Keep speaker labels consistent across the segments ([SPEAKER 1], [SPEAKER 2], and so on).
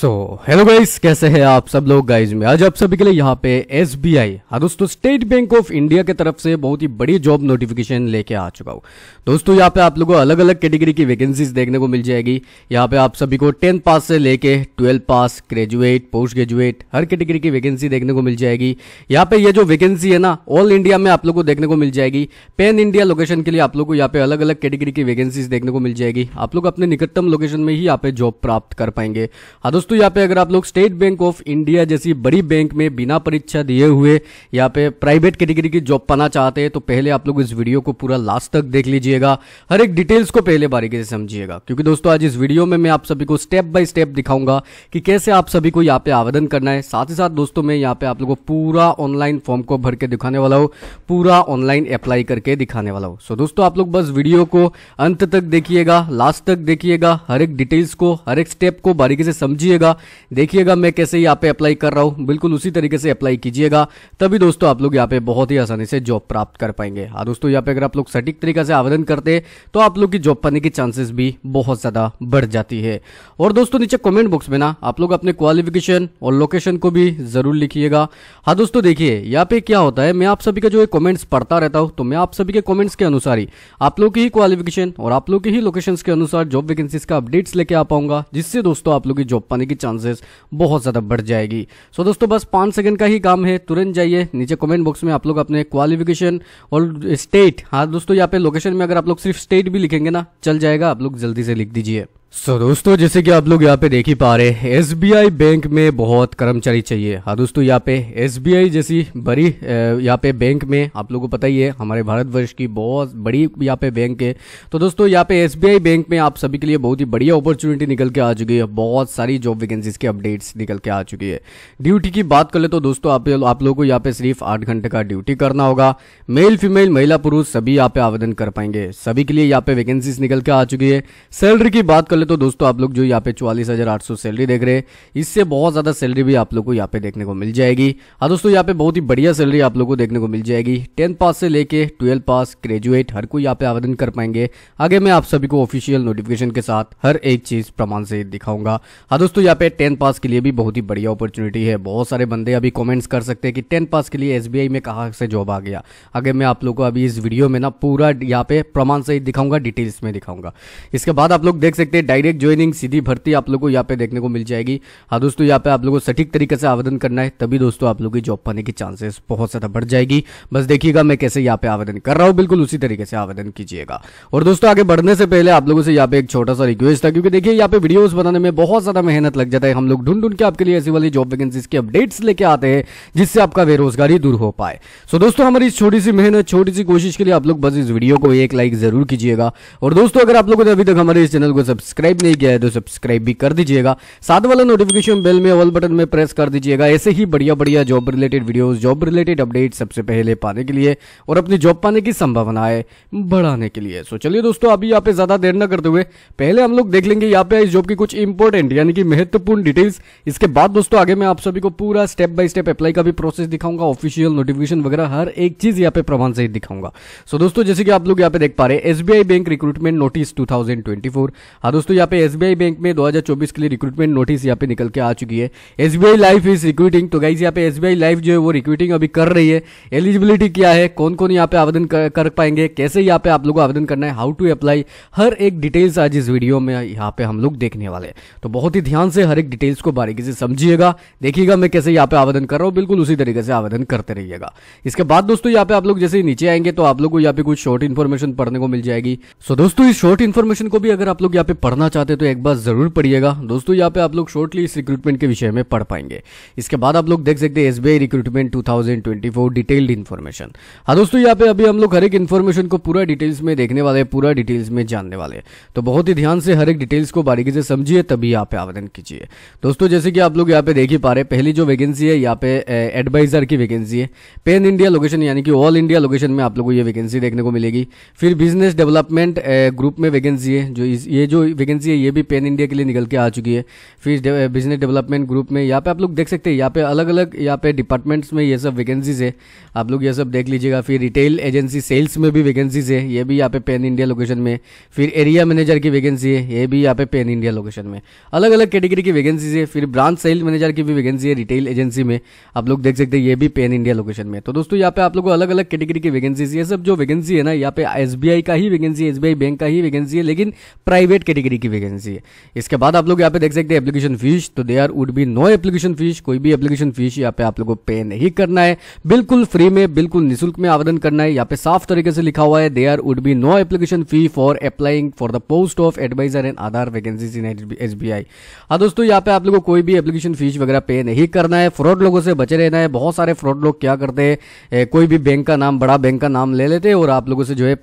[SPEAKER 1] so hello guys कैसे हैं आप सब लोग गाइस में आज आप सभी के लिए यहाँ पे एस बी आई हाँ दोस्तों स्टेट बैंक ऑफ इंडिया के तरफ से बहुत ही बड़ी जॉब नोटिफिकेशन लेके आ चुका हूँ दोस्तों यहाँ पे आप लोगों को अलग अलग कैटेगरी की वैकेंसीज देखने को मिल जाएगी यहाँ पे आप सभी को टेंथ पास से लेके twelfth pass graduate post graduate हर कैटेगरी की वैकेंसी देखने को मिल जाएगी यहाँ पे ये जो वैकेंसी है ना ऑल इंडिया में आप लोग को देखने को मिल जाएगी पेन इंडिया लोकेशन के लिए आप लोग को यहाँ पे अलग अलग कैटेगरी की वैकेंसीज देखने को मिल जाएगी आप लोग अपने निकटतम लोकेशन में ही यहाँ पे जॉब प्राप्त कर पाएंगे हाँ दोस्तों दोस्तों यहाँ पे अगर आप लोग स्टेट बैंक ऑफ इंडिया जैसी बड़ी बैंक में बिना परीक्षा दिए हुए यहाँ पे प्राइवेट कैटेगरी की जॉब पाना चाहते हैं तो पहले आप लोग इस वीडियो को पूरा लास्ट तक देख लीजिएगा हर एक डिटेल्स को पहले बारीकी से समझिएगा क्योंकि दोस्तों आज इस वीडियो में मैं आप सभी को स्टेप बाय स्टेप दिखाऊंगा कि कैसे आप सभी को यहाँ पे आवेदन करना है साथ ही साथ दोस्तों मैं यहाँ पे आप लोगों को पूरा ऑनलाइन फॉर्म को भर के दिखाने वाला हूँ पूरा ऑनलाइन अप्लाई करके दिखाने वाला हूँ सो दोस्तों आप लोग बस वीडियो को अंत तक देखिएगा लास्ट तक देखिएगा हर एक डिटेल्स को हर एक स्टेप को बारीकी से समझिएगा कीजिएगा देखिएगा मैं कैसे यहाँ पे अप्लाई कर रहा हूँ बिल्कुल उसी तरीके से अप्लाई कीजिएगा तभी दोस्तों आप लोग यहाँ पे बहुत ही आसानी से जॉब प्राप्त कर पाएंगे हाँ दोस्तों यहाँ पे अगर आप लोग सटीक तरीके से आवेदन करते तो आप लोग की जॉब पाने की चांसेस भी बहुत ज़्यादा बढ़ जाती है और दोस्तों नीचे कॉमेंट बॉक्स में ना आप लोग अपने क्वालिफिकेशन और लोकेशन को भी ज़रूर लिखिएगा हाँ दोस्तों देखिए यहाँ पे क्या होता है मैं आप सभी का जो है कॉमेंट्स पढ़ता रहता हूँ तो मैं आप सभी के कॉमेंट्स के अनुसार ही आप लोग की ही क्वालिफिकेशन और आप लोग के ही लोकेशन के अनुसार जॉब वैकेंसीज का अपडेट्स लेके आ पाऊंगा जिससे दोस्तों आप लोग की जॉब पाने की चांसेस बहुत ज़्यादा बढ़ जाएगी सो so दोस्तों बस पांच सेकंड का ही काम है तुरंत जाइए नीचे कमेंट बॉक्स में आप लोग अपने क्वालिफिकेशन और स्टेट हाँ दोस्तों यहाँ पे लोकेशन में अगर आप लोग सिर्फ स्टेट भी लिखेंगे ना चल जाएगा आप लोग जल्दी से लिख दीजिए सो so, दोस्तों जैसे कि आप लोग यहाँ पे देख ही पा रहे हैं एस बैंक में बहुत कर्मचारी चाहिए हाँ दोस्तों यहाँ पे एस जैसी बड़ी यहाँ पे बैंक में आप लोगों को पता ही है हमारे भारतवर्ष की बहुत बड़ी यहाँ पे बैंक है तो दोस्तों यहाँ पे एस बैंक में आप सभी के लिए बहुत ही बढ़िया अपॉर्चुनिटी निकल के आ चुकी है बहुत सारी जॉब वैकेंसीज की अपडेट्स निकल के आ चुकी है ड्यूटी की बात कर ले तो दोस्तों आप, आप लोगों को यहाँ पे सिर्फ आठ घंटे का ड्यूटी करना होगा मेल फीमेल महिला पुरुष सभी यहाँ पे आवेदन कर पाएंगे सभी के लिए यहाँ पे वैकेंसीज निकल के आ चुकी है सैलरी की बात कर कर ले तो दोस्तों आप लोग जो यहाँ पे चौवालीस हजार आठ सौ सैलरी देख रहे हैं इससे बहुत ज्यादा सैलरी भी आप लोग को यहाँ पे देखने को मिल जाएगी हाँ दोस्तों यहाँ पे बहुत ही बढ़िया सैलरी आप लोग को देखने को मिल जाएगी टेंथ पास से लेके ट्वेल्थ पास ग्रेजुएट हर कोई यहाँ पे आवेदन कर पाएंगे आगे मैं आप सभी को ऑफिशियल नोटिफिकेशन के साथ हर एक चीज प्रमाण से दिखाऊंगा हाँ दोस्तों यहाँ पे टेंथ पास के लिए भी बहुत ही बढ़िया अपॉर्चुनिटी है बहुत सारे बंदे अभी कॉमेंट्स कर सकते हैं कि टेंथ पास के लिए एस में कहा से जॉब आ गया आगे मैं आप लोग को अभी इस वीडियो में ना पूरा यहाँ पे प्रमाण से दिखाऊंगा डिटेल्स में दिखाऊंगा इसके बाद आप लोग देख सकते हैं डायरेक्ट ज्वाइनिंग सीधी भर्ती आप लोग को यहाँ पे देखने को मिल जाएगी हाँ दोस्तों यहाँ पे आप लोग को सटीक तरीके से आवेदन करना है तभी दोस्तों आप लोगों की जॉब पाने की चांसेस बहुत ज़्यादा बढ़ जाएगी बस देखिएगा मैं कैसे यहाँ पे आवेदन कर रहा हूँ बिल्कुल उसी तरीके से आवेदन कीजिएगा और दोस्तों आगे बढ़ने से पहले आप लोगों से यहाँ पे एक छोटा सा रिक्वेस्ट था क्योंकि देखिए यहाँ पे वीडियो बनाने में बहुत ज़्यादा मेहनत लग जाता है हम लोग ढूंढ ढूंढ के आपके लिए ऐसी वाली जॉब वैकेंसीज के अपडेट्स लेके आते हैं जिससे आपका बेरोजगारी दूर हो पाए सो दोस्तों हमारी छोटी सी मेहनत छोटी सी कोशिश के लिए आप लोग बस इस वीडियो को एक लाइक जरूर कीजिएगा और दोस्तों अगर आप लोगों ने अभी तक हमारे इस चैनल को सब्सक्राइब सब्सक्राइब नहीं किया है तो सब्सक्राइब भी कर दीजिएगा साथ वाला नोटिफिकेशन बेल में ऑल बटन में प्रेस कर दीजिएगा ऐसे ही बढ़िया बढ़िया job related videos job related update सबसे पहले पाने के लिए और अपनी जॉब पाने की संभावनाएं बढ़ाने के लिए सो चलिए दोस्तों अभी यहाँ पे ज्यादा देर न करते हुए पहले हम लोग देख लेंगे यहाँ पे इस जॉब की कुछ इंपॉर्टेंट यानी कि महत्वपूर्ण डिटेल्स इसके बाद दोस्तों आगे मैं आप सभी को पूरा स्टेप बाय स्टेप अप्लाई का भी प्रोसेस दिखाऊंगा ऑफिशियल नोटिफिकेशन वगैरह हर एक चीज यहाँ पे प्रमाण सहित दिखाऊंगा सो दोस्तों जैसे कि आप लोग यहाँ पे देख पा रहे SBI bank recruitment notice two thousand twenty four हाँ दोस्तों दोस्तों यहाँ पे एस बैंक में 2024 के लिए रिक्रूटमेंट नोटिस यहाँ पे निकल के आ चुकी है एस लाइफ इज रिक्रूटिंग तो गाइज यहाँ पे एस लाइफ जो है वो रिक्रूटिंग अभी कर रही है एलिजिबिलिटी क्या है कौन कौन यहाँ पे आवेदन कर, कर पाएंगे कैसे यहाँ पे आप लोगों को आवेदन करना है हाउ टू अप्लाई हर एक डिटेल्स आज इस वीडियो में यहाँ पे हम लोग देखने वाले तो बहुत ही ध्यान से हर एक डिटेल्स को बारीकी से समझिएगा देखिएगा मैं कैसे यहाँ पे आवेदन कर रहा हूँ बिल्कुल उसी तरीके से आवेदन करते रहिएगा इसके बाद दोस्तों यहाँ पे आप लोग जैसे नीचे आएंगे तो आप लोग को यहाँ पे कुछ शॉर्ट इन्फॉर्मेशन पढ़ने को मिल जाएगी सो दोस्तों इस शॉर्ट इन्फॉर्मेशन को भी अगर आप लोग यहाँ पे पढ़ पढ़ना चाहते तो एक बार ज़रूर पढ़िएगा दोस्तों यहाँ पे आप लोग शॉर्टली इस रिक्रूटमेंट के विषय में पढ़ पाएंगे इसके बाद आप लोग देख सकते हैं एसबीआई रिक्रूटमेंट 2024 डिटेल्ड इन्फॉर्मेशन हाँ दोस्तों यहाँ पे अभी हम लोग हर एक इन्फॉर्मेशन को पूरा डिटेल्स में देखने वाले हैं पूरा डिटेल्स में जानने वाले तो बहुत ही ध्यान से हर एक डिटेल्स को बारीकी से समझिए तभी यहाँ पे आवेदन कीजिए दोस्तों जैसे कि आप लोग यहाँ पे देख ही पा रहे पहली जो वैकेंसी है यहाँ पे एडवाइजर की वैकेंसी है पेन इंडिया लोकेशन यानी कि ऑल इंडिया लोकेशन में आप लोगों को ये वैकेंसी देखने को मिलेगी फिर बिजनेस डेवलपमेंट ग्रुप में वैकेंसी है जो ये जो वैकेंसी है ये भी पेन इंडिया के लिए निकल के आ चुकी है फिर बिजनेस डेवलपमेंट ग्रुप में यहाँ पे आप लोग देख सकते हैं यहाँ पे अलग अलग यहाँ पे डिपार्टमेंट्स में ये सब वैकेंसीज है आप लोग ये सब देख लीजिएगा फिर रिटेल एजेंसी सेल्स में भी वैकेंसीज है ये भी यहाँ पे पेन इंडिया लोकेशन में फिर एरिया मैनेजर की वैकेंसी है ये भी यहाँ पे पेन इंडिया लोकेशन में अलग अलग कैटेगरी की वैकेंसीज है फिर ब्रांच सेल्स मैनेजर की भी वैकेंसी है रिटेल एजेंसी में आप लोग देख सकते हैं ये भी पेन इंडिया लोकेशन में तो दोस्तों यहाँ पे आप लोग को अलग अलग कैटेगरी की वैकेंसीज ये सब जो वैकेंसी है ना यहाँ पे एस का ही वैकेंसी एस बैंक का ही वैकेंसी है लेकिन प्राइवेट कैटेगरी डिग्री की वैकेंसी है इसके बाद आप लोग यहाँ पे देख सकते हैं एप्लीकेशन फीस तो there would be no application fees कोई भी एप्लीकेशन फीस यहाँ पे आप लोगों को पे नहीं करना है बिल्कुल फ्री में बिल्कुल निःशुल्क में आवेदन करना है यहाँ पे साफ तरीके से लिखा हुआ है there would be no application fee for applying for the post of advisor and Aadhaar vacancies in S B I हाँ दोस्तों यहाँ पे आप लोगों को कोई भी एप्लीकेशन फीस वगैरह पे नहीं करना है फ्रॉड लोगों से बचे रहना है बहुत सारे फ्रॉड लोग क्या करते हैं कोई भी बैंक का नाम बड़ा बैंक का नाम ले लेते हैं और आप लोगों से जो है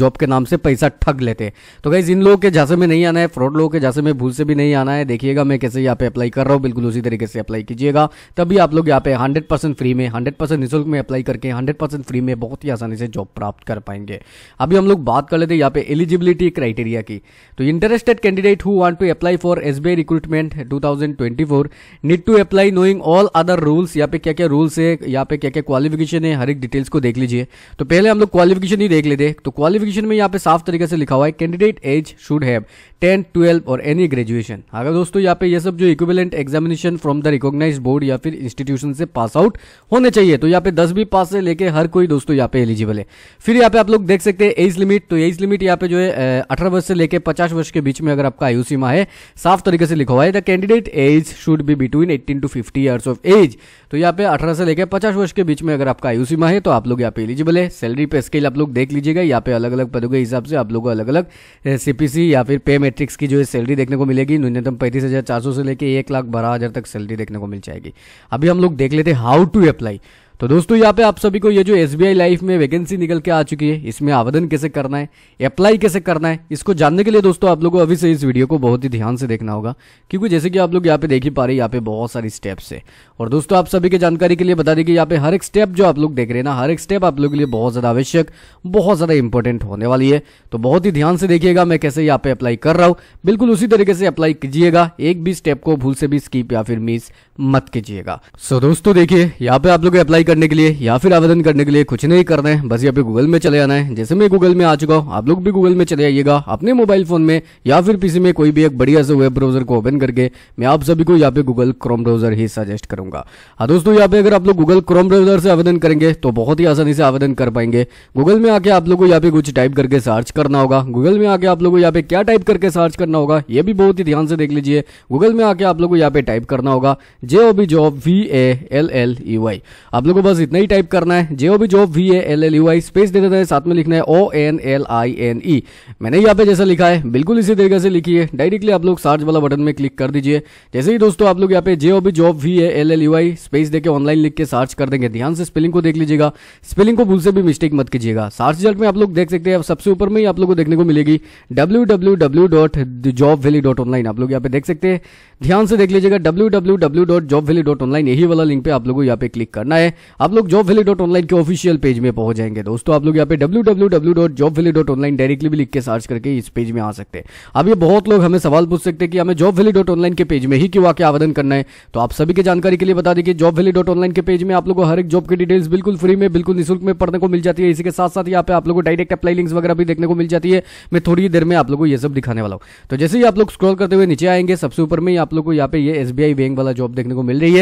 [SPEAKER 1] जॉब के नाम से पैसा ठग लेते हैं तो गाइज इन लोगों के जैसे में नहीं आना है फ्रॉड लोग के जैसे में भूल से भी नहीं आना है देखिएगा मैं कैसे यहाँ पे अप्लाई कर रहा हूँ बिल्कुल उसी तरीके से अप्लाई कीजिएगा तभी आप लोग यहाँ पे हंड्रेड परसेंट फ्री में हंड्रेड परसेंट निःशुल्क में अप्लाई करके हंड्रेड परसेंट फ्री में बहुत ही आसानी से जॉब प्राप्त कर पाएंगे अभी हम लोग बात कर लेते हैं यहाँ पे एलिजिबिलिटी क्राइटेरिया की तो interested candidate who want to apply for S recruitment 2024 need to apply knowing all other rules यहाँ पे क्या क्या रूल्स है यहाँ पे क्या क्या क्वालिफिकेशन है हर एक डिटेल्स को देख लीजिए तो पहले हम लोग क्वालिफिकेशन ही देख लेते हैं तो क्वालिफिकेशन में यहाँ पे साफ तरीके से लिखा हुआ है candidate age should have tenth twelfth और एनी ग्रेजुएशन अगर दोस्तों यहाँ पे ये सब जो equivalent examination from the recognise board या फिर इंस्टीट्यूशन से पास आउट होने चाहिए तो यहाँ पे दस भी पास से लेके हर कोई दोस्तों यहाँ पे एलिजिबल है फिर यहाँ पे आप लोग देख सकते हैं एज लिमिट तो एज लिमिट यहाँ पे जो है अठारह वर्ष से लेकर पचास वर्ष के बीच में अगर आपका आयु सीमा है साफ तरीके से लिखा हुआ है the candidate age should be between eighteen to fifty years of age तो यहाँ पे अठारह से लेकर पचास वर्ष के बीच में अगर आपका आयु सीमा है तो आप लोग यहाँ पे एलिजिबल है सैलरी पे स्केल आप लोग देख लीजिएगा यहाँ पे अलग अलग पदों के हिसाब से आप लोग अलग अलग सीपीसी या फिर पे मेट्रिक्स की जो है सैलरी देखने को मिलेगी न्यूनतम पैंतीस हज़ार चार सौ से लेकर एक लाख बारह हज़ार तक सैलरी देखने को मिल जाएगी अभी हम लोग देख लेते हैं हाउ टू अप्लाई तो दोस्तों यहाँ पे आप सभी को ये जो एस बी लाइफ में वैकेंसी निकल के आ चुकी है इसमें आवेदन कैसे करना है अप्लाई कैसे करना है इसको जानने के लिए दोस्तों आप लोगों को अभी से इस वीडियो को बहुत ही ध्यान से देखना होगा क्योंकि जैसे कि आप लोग यहाँ पे देख ही पा रहे हैं यहाँ पे बहुत सारी स्टेप्स है और दोस्तों आप सभी के जानकारी के लिए बता दें कि यहाँ पे हर एक स्टेप जो आप लोग देख रहे हैं ना हर एक स्टेप आप लोग के लिए बहुत ज्यादा आवश्यक बहुत ज्यादा इंपॉर्टेंट होने वाली है तो बहुत ही ध्यान से देखिएगा मैं कैसे यहाँ पे अप्लाई कर रहा हूँ बिल्कुल उसी तरीके से अप्लाई कीजिएगा एक भी स्टेप को भूल से भी स्कीप या फिर मिस मत कीजिएगा सो दोस्तों देखिए यहाँ पे आप लोग अप्लाई करने के लिए या फिर आवेदन करने के लिए कुछ नहीं करना है बस यहाँ पे गूगल में चले आना है जैसे मैं गूगल में आ चुका हूँ आप लोग भी गूगल में चले आइएगा अपने मोबाइल फोन में या फिर पीसी में कोई भी एक बढ़िया से वेब ब्राउजर को ओपन करके मैं आप सभी को यहाँ पे गूगल क्रोम ब्राउजर ही सजेस्ट करूंगा हाँ दोस्तों यहाँ पे अगर आप लोग गूगल क्रोम ब्राउजर से आवेदन करेंगे तो बहुत ही आसानी से आवेदन कर पाएंगे गूगल में आके आप लोग को यहाँ पे कुछ टाइप करके सर्च करना होगा गूगल में आके आप लोग को यहाँ पे क्या टाइप करके सर्च करना होगा ये भी बहुत ही ध्यान से देख लीजिए गूगल में आके आप लोग को यहाँ पे टाइप करना होगा J O B job V A L L E Y आप लोग को बस इतना ही टाइप करना है J O B job V A L L U I space दे देते हैं साथ में लिखना है O N L I N E मैंने यहाँ पे जैसा लिखा है बिल्कुल इसी तरीके से लिखी है डायरेक्टली आप लोग सर्च वाला बटन में क्लिक कर दीजिए जैसे ही दोस्तों आप लोग यहाँ पे J O B job V A L L U I space देके ऑनलाइन लिख के सर्च कर देंगे ध्यान से स्पेलिंग को देख लीजिएगा स्पेलिंग को भूल से भी मिस्टेक मत कीजिएगा सर्च रिजल्ट में आप लोग देख सकते हैं सबसे ऊपर में ही आप लोग को देखने को मिलेगी W W W dot job valley dot online आप लोग यहाँ पे देख सकते हैं ध्यान से देख लीजिएगा W W W dot job valley dot online यही वाला लिंक पे आप लोगों को यहाँ पे क्लिक करना है आप लोग जॉब वैली डॉट ऑनलाइन के ऑफिशियल पेज में पहुंच जाएंगे दोस्तों आप लोग यहाँ पे W W W dot job valley dot online directly भी लिख के सर्च करके इस पेज में आ सकते हैं अब ये बहुत लोग हमें सवाल पूछ सकते हैं कि हमें जॉब वैली डॉट ऑनलाइन के पेज में ही क्यों आके आवेदन करना है तो आप सभी की जानकारी के लिए बता दें कि जॉब वैली डॉट ऑनलाइन के पेज में आप लोगों को हर एक जॉब की डिटेल्स बिल्कुल फ्री में बिल्कुल निःशुल्क में पढ़ने को मिल जाती है इसी के साथ साथ यहाँ पे आप लोगों को डायरेक्ट अप्लाई लिंक्स वगैरह भी देखने को मिल जाती है मैं थोड़ी देर में आप लोग को ये सब दिखाने वाला हूँ तो जैसे ही आप लोग स्क्रॉल करते हुए नीचे आएंगे सबसे ऊपर में आप लोग को यहाँ पे बी आई बैंक वाला जॉब देखने को मिल रही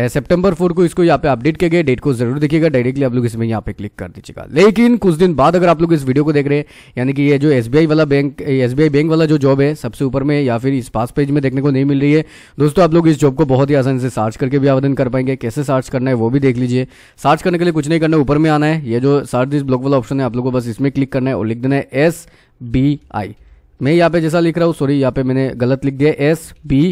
[SPEAKER 1] है सेप्टेबर फोर को इसको यहाँ पे अपडेट किया गया डेट को जरूर देखिएगा डायरेक्टली आप लोग इसमें यहाँ पे क्लिक कर दीजिएगा लेकिन कुछ दिन बाद अगर आप लोग इस वीडियो को देख रहे हैं यानी कि ये जो एस वाला बैंक एस बैंक वाला जो जॉब है सबसे ऊपर में या फिर इस पास पेज में देखने को नहीं मिल रही है दोस्तों आप लोग इस जॉब को बहुत ही आसानी से सर्च करके भी आवेदन कर पाएंगे कैसे सर्च करना है वो भी देख लीजिए सर्च करने के लिए कुछ नहीं करना ऊपर में आना है ये जो सर्च दिस ब्लॉक वाला ऑप्शन है आप लोग को बस इसमें क्लिक करना है और लिख देना है एस मैं यहाँ पे जैसा लिख रहा हूँ सॉरी यहाँ पे मैंने गलत लिख दिया एस बी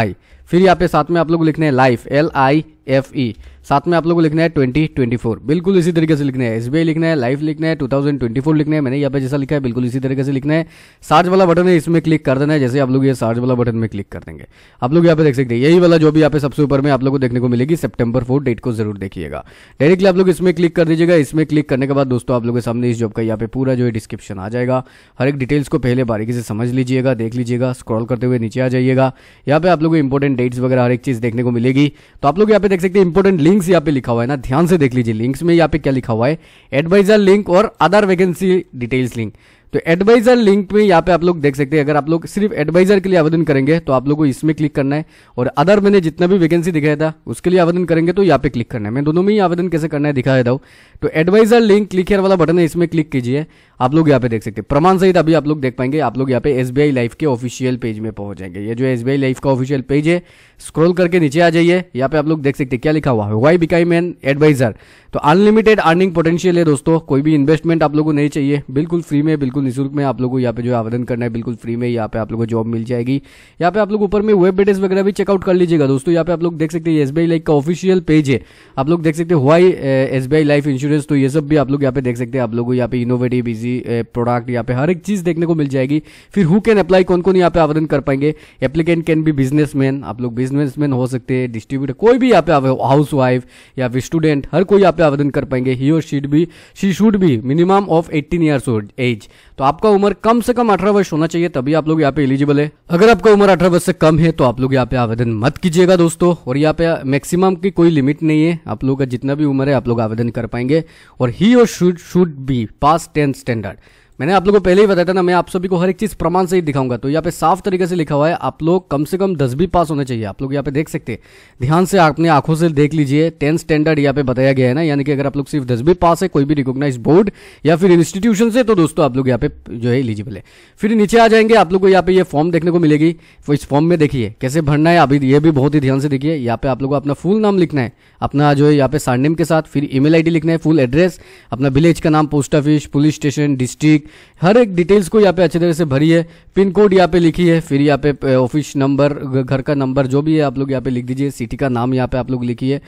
[SPEAKER 1] आई फिर यहाँ पे साथ में आप लोग लिखना है life L I F E साथ में आप लोग को लिखना है ट्वेंटी ट्वेंटी फोर बिल्कुल इसी तरीके से लिखना है एस लिखना है लाइफ लिखना है टू थाउजेंड ट्वेंटी फोर लिखना है मैंने यहाँ पे जैसा लिखा है बिल्कुल इसी तरीके से लिखना है सार्ज वाला बटन है इसमें क्लिक कर देना है जैसे आप लोग ये सार्ज वाला बटन में क्लिक कर देंगे आप लोग यहाँ पे देख सकते हैं यही वाला जो भी यहाँ पे सबसे ऊपर में आप लोग को देखने को मिलेगी सेप्टेबर फोर डेट को जरूर देखिएगा डायरेक्टली आप लोग इसमें क्लिक कर दीजिएगा इसमें क्लिक करने के बाद दोस्तों आप लोग के सामने इस जॉब का यहाँ पे पूरा जो है डिस्क्रिप्शन आ जाएगा हर एक डिटेल्स को पहले बारीकी से समझ लीजिएगा देख लीजिएगा स्क्रॉल करते हुए नीचे आ जाइएगा यहाँ पे आप लोग इंपॉर्टेंट अपडेट्स वगैरह हर एक चीज देखने को मिलेगी तो आप लोग यहाँ पे देख सकते हैं इंपॉर्टेंट लिंक्स यहाँ पे लिखा हुआ है ना ध्यान से देख लीजिए लिंक्स में यहाँ पे क्या लिखा हुआ है एडवाइजर लिंक और अदर वैकेंसी डिटेल्स लिंक तो एडवाइजर लिंक में यहाँ पे आप लोग देख सकते हैं अगर आप लोग सिर्फ एडवाइजर के लिए आवेदन करेंगे तो आप लोग को इसमें क्लिक करना है और अदर मैंने जितना भी वैकेंसी दिखाया था उसके लिए आवेदन करेंगे तो यहाँ पे क्लिक करना है मैं दोनों में ही आवेदन कैसे करना है दिखाया था तो एडवाइजर लिंक क्लिक हेयर वाला बटन है इसमें क्लिक कीजिए आप लोग यहाँ पे देख सकते हैं प्रमाण सहित अभी आप लोग देख पाएंगे आप लोग यहाँ पे एस लाइफ के ऑफिशियल पेज में पहुंच जाएंगे ये जो एस लाइफ का ऑफिशियल पेज है स्क्रोल करके नीचे आ जाइए यहाँ पे आप लोग देख सकते हैं क्या लिखा हुआ है वाई बिकाई मैन एडवाइजर तो अनलिमिटेड अर्निंग पोटेंशियल है दोस्तों कोई भी इन्वेस्टमेंट आप लोग को नहीं चाहिए बिल्कुल फ्री में बिल्कुल बिल्कुल निःशुल्क में आप लोग को यहाँ पे जो आवेदन करना है बिल्कुल फ्री में यहाँ पे आप लोग को जॉब मिल जाएगी यहाँ पे आप लोग ऊपर में वेब एड्रेस वगैरह भी चेकआउट कर लीजिएगा दोस्तों यहाँ पे आप लोग देख सकते हैं एस लाइफ का ऑफिशियल पेज है आप लोग देख सकते हैं वाई एस लाइफ इंश्योरेंस तो ये सब भी आप लोग यहाँ पे देख सकते हैं आप लोग को यहाँ पे इनोवेटिव इजी प्रोडक्ट यहाँ पे हर एक चीज देखने को मिल जाएगी फिर हु कैन अप्लाई कौन कौन यहाँ पे आवेदन कर पाएंगे एप्लीकेंट कैन भी बिजनेस आप लोग बिजनेस हो सकते हैं डिस्ट्रीब्यूटर कोई भी यहाँ पे हाउस वाइफ या फिर स्टूडेंट हर कोई यहाँ पे आवेदन कर पाएंगे ही or she'd be she should be minimum of eighteen years age तो आपका उम्र कम से कम अठारह वर्ष होना चाहिए तभी आप लोग यहाँ पे एलिजिबल है अगर आपका उम्र अठारह वर्ष से कम है तो आप लोग यहाँ पे आवेदन मत कीजिएगा दोस्तों और यहाँ पे मैक्सिमम की कोई लिमिट नहीं है आप लोग का जितना भी उम्र है आप लोग आवेदन कर पाएंगे और he or should should be pass tenth standard मैंने आप लोगों को पहले ही बताया था ना मैं आप सभी को हर एक चीज प्रमाण से ही दिखाऊंगा तो यहाँ पे साफ तरीके से लिखा हुआ है आप लोग कम से कम भी पास होने चाहिए आप लोग यहाँ पे देख सकते हैं ध्यान से अपने आंखों से देख लीजिए टेंथ स्टैंडर्ड यहाँ पे बताया गया है ना यानी कि अगर आप लोग सिर्फ दस भी पास है कोई भी रिकोगनाइज बोर्ड या फिर इंस्टीट्यूशन से तो दोस्तों आप लोग यहाँ पे जो है एलिजिबल है फिर नीचे आ जाएंगे आप लोग को यहाँ पे ये फॉर्म देखने को मिलेगी इस फॉर्म में देखिए कैसे भरना है अभी ये भी बहुत ही ध्यान से देखिए यहाँ पे आप लोग को अपना फुल नाम लिखना है अपना जो है यहाँ पे सारनेम के साथ फिर ईमेल आईडी लिखना है फुल एड्रेस अपना विलेज का नाम post office police station district हर एक डिटेल्स को यहाँ पे अच्छी तरह से भरी है पिन कोड यहाँ पे लिखी है फिर यहाँ पे ऑफिस नंबर घर का नंबर जो भी है आप लोग यहाँ पे लिख दीजिए सिटी का नाम यहाँ पे आप लोग लिखिए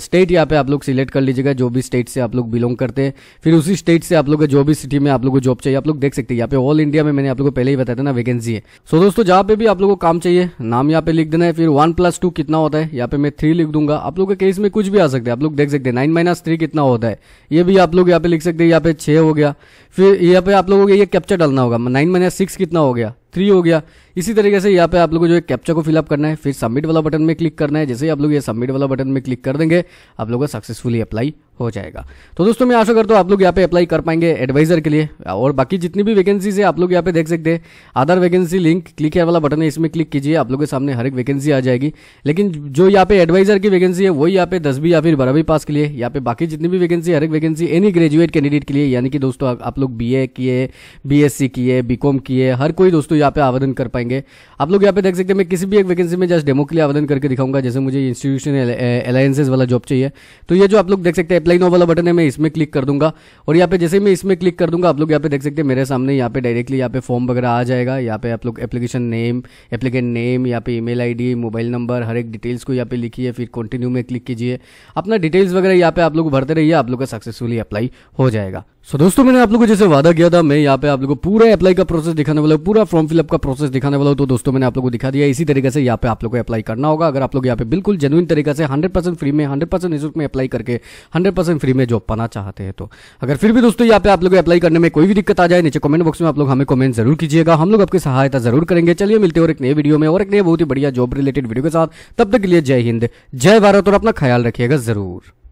[SPEAKER 1] स्टेट यहाँ पे आप लोग सिलेक्ट कर लीजिएगा जो भी स्टेट से आप लोग बिलोंग करते हैं फिर उसी स्टेट से आप लोग जो भी सिटी में आप लोग को जॉब चाहिए आप लोग देख सकते हैं यहाँ पे ऑल इंडिया में मैंने आप लोग को पहले ही बताया था ना वैकेंसी है सो दोस्तों जहाँ पे भी आप लोग को काम चाहिए नाम यहाँ पे लिख देना है फिर वन प्लस टू कितना होता है यहाँ पे मैं थ्री लिख दूंगा आप लोग के केस में कुछ भी आ सकते हैं आप लोग देख सकते हैं नाइन माइनस थ्री कितना होता है ये भी आप लोग यहाँ पे लिख सकते हैं यहाँ पे छः हो गया फिर यहाँ पे आप लोगों को ये कैप्चर डालना होगा नाइन माइनस सिक्स कितना हो गया थ्री हो गया इसी तरीके से यहाँ पे आप लोगों को जो है कैप्चर को फिलअप करना है फिर सबमिट वाला बटन में क्लिक करना है जैसे ही आप लोग ये सबमिट वाला बटन में क्लिक कर देंगे आप लोगों का सक्सेसफुली अप्लाई हो जाएगा तो दोस्तों मैं आशा करता हूँ आप लोग यहाँ पे अप्लाई कर पाएंगे एडवाइजर के लिए और बाकी जितनी भी वैकेंसीज है आप लोग यहाँ पे देख सकते हैं आधार वैकेंसी लिंक क्लिक वाला बटन है इसमें क्लिक कीजिए आप लोग के सामने हर एक वैकेंसी आ जाएगी लेकिन जो यहाँ पे एडवाइजर की वैकेंसी है वही यहाँ पे दसवीं या फिर बारहवीं पास के लिए यहाँ पे बाकी जितनी भी वैकेंसी हर एक वैकेंसी एनी ग्रेजुएट कैंडिडेट के लिए यानी कि दोस्तों आप लोग बी ए किए बी एस सी किए बी कॉम किए हर कोई दोस्तों यहाँ पे आवेदन कर पाएंगे आप लोग यहाँ पे देख सकते हैं मैं किसी भी एक वैकेंसी में जस्ट डेमो के लिए आवेदन करके दिखाऊंगा जैसे मुझे इंस्टीट्यूशन अलायसेज वाला जॉब चाहिए तो ये जो आप लोग देख सकते हैं लाइन वाला बटन है मैं इसमें क्लिक कर दूंगा और यहाँ पे जैसे मैं इसमें क्लिक कर दूंगा आप लोग यहाँ पे देख सकते हैं मेरे सामने यहाँ पे डायरेक्टली यहाँ पे फॉर्म वगैरह आ जाएगा यहाँ पे आप लोग एप्लीकेशन नेम एप्लीकेंट नेम यहाँ पे ईमेल आईडी मोबाइल नंबर हर एक डिटेल्स को यहाँ पे लिखिए फिर कंटिन्यू में क्लिक कीजिए अपना डिटेल्स वगैरह यहाँ पे आप लोग भरते रहिए आप लोग का सक्सेसफुली अप्लाई हो जाएगा सो so, दोस्तों मैंने आप लोगों को जैसे वादा किया था मैं यहाँ पे आप लोगों को पूरा अप्लाई का प्रोसेस दिखाने वाला हूँ पूरा फॉर्म फिलअप का प्रोसेस दिखाने वाला हूँ तो दोस्तों मैंने आप लोगों को दिखा दिया इसी तरीके से यहाँ पे आप लोगों को अप्लाई करना होगा अगर आप लोग यहाँ पे बिल्कुल जेनुइन तरीके से हंड्रेड फ्री में हंड्रेड परसेंट में अप्लाई करके हंड्रेड फ्री में जॉब पाना चाहते हैं तो अगर फिर भी दोस्तों यहाँ पे आप लोग अप्लाई करने में कोई भी दिक्कत आ जाए नीचे कमेंट बॉक्स में आप लोग हमें कमेंट जरूर कीजिएगा हम लोग आपकी सहायता जरूर करेंगे चलिए मिलते और एक नए वीडियो में और एक नए बहुत ही बढ़िया जॉब रिलेटेड वीडियो के साथ तब तक के लिए जय हिंद जय भारत और अपना ख्याल रखिएगा जरूर